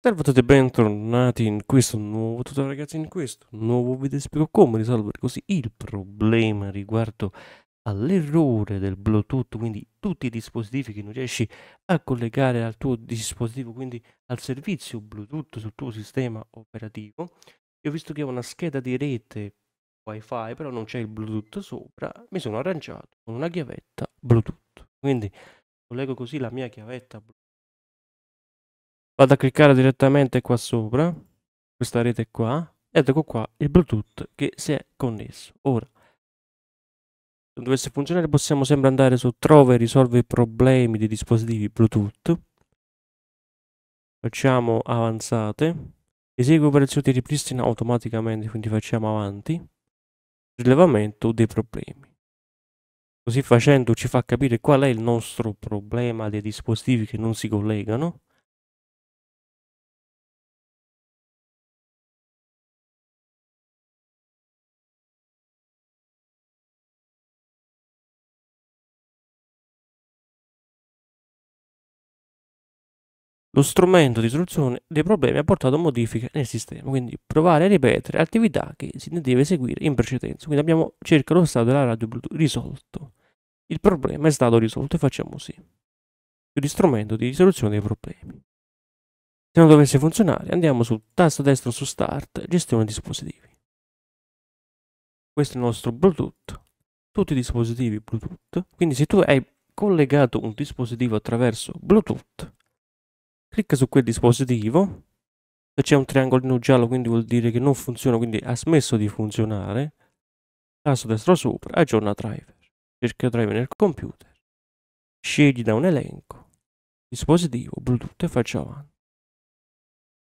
Salve a tutti e bentornati in questo nuovo tutorial ragazzi, in questo nuovo video spiego come risolvere così il problema riguardo all'errore del Bluetooth, quindi tutti i dispositivi che non riesci a collegare al tuo dispositivo, quindi al servizio Bluetooth sul tuo sistema operativo. Io ho visto che ho una scheda di rete wifi però non c'è il Bluetooth sopra, mi sono arrangiato con una chiavetta Bluetooth, quindi collego così la mia chiavetta Bluetooth vado a cliccare direttamente qua sopra questa rete qua ed ecco qua il bluetooth che si è connesso ora se dovesse funzionare possiamo sempre andare su trova e risolve problemi dei dispositivi bluetooth facciamo avanzate esegue operazioni di ripristino automaticamente quindi facciamo avanti rilevamento dei problemi così facendo ci fa capire qual è il nostro problema dei dispositivi che non si collegano Lo strumento di soluzione dei problemi ha portato modifiche nel sistema, quindi provare a ripetere attività che si deve eseguire in precedenza. Quindi abbiamo cerca lo stato della radio Bluetooth risolto. Il problema è stato risolto e facciamo così. Di strumento di risoluzione dei problemi. Se non dovesse funzionare, andiamo sul tasto destro su Start, gestione dispositivi. Questo è il nostro Bluetooth, tutti i dispositivi Bluetooth. Quindi se tu hai collegato un dispositivo attraverso Bluetooth, Clicca su quel dispositivo. Se c'è un triangolino giallo quindi vuol dire che non funziona, quindi ha smesso di funzionare. Tasto destro sopra, aggiorna driver. Cerca driver nel computer. Scegli da un elenco. Dispositivo, Bluetooth e faccio avanti.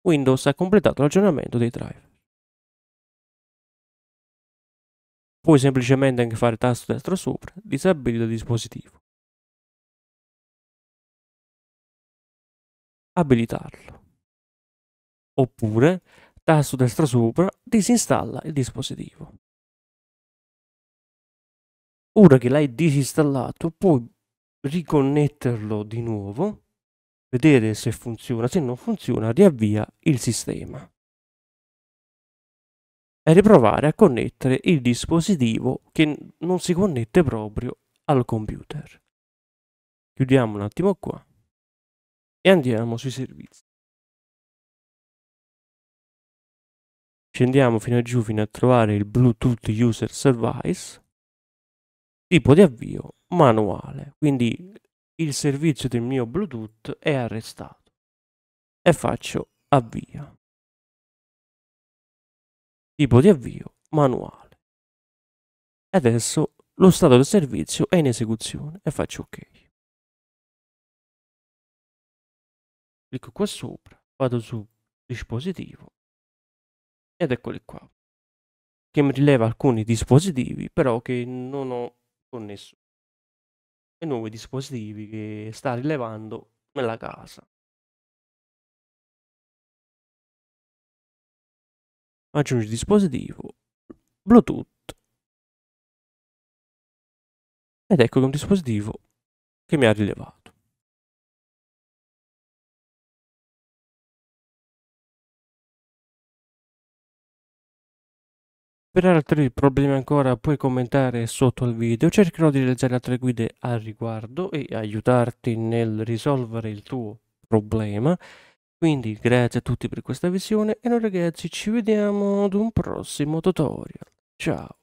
Windows ha completato l'aggiornamento dei driver. Puoi semplicemente anche fare tasto destro sopra, disabilita dispositivo. abilitarlo. Oppure, tasto destra sopra, disinstalla il dispositivo. Ora che l'hai disinstallato, puoi riconnetterlo di nuovo, vedere se funziona, se non funziona, riavvia il sistema e riprovare a connettere il dispositivo che non si connette proprio al computer. Chiudiamo un attimo qua e andiamo sui servizi. Scendiamo fino a giù fino a trovare il Bluetooth User Service, tipo di avvio manuale, quindi il servizio del mio Bluetooth è arrestato e faccio avvia. Tipo di avvio manuale. Adesso lo stato del servizio è in esecuzione e faccio ok. clicco qua sopra, vado su dispositivo ed eccoli qua che mi rileva alcuni dispositivi però che non ho connesso e nuovi dispositivi che sta rilevando nella casa aggiungi dispositivo bluetooth ed ecco che un dispositivo che mi ha rilevato Per altri problemi ancora puoi commentare sotto al video, cercherò di leggere altre guide al riguardo e aiutarti nel risolvere il tuo problema. Quindi grazie a tutti per questa visione e noi ragazzi ci vediamo ad un prossimo tutorial. Ciao!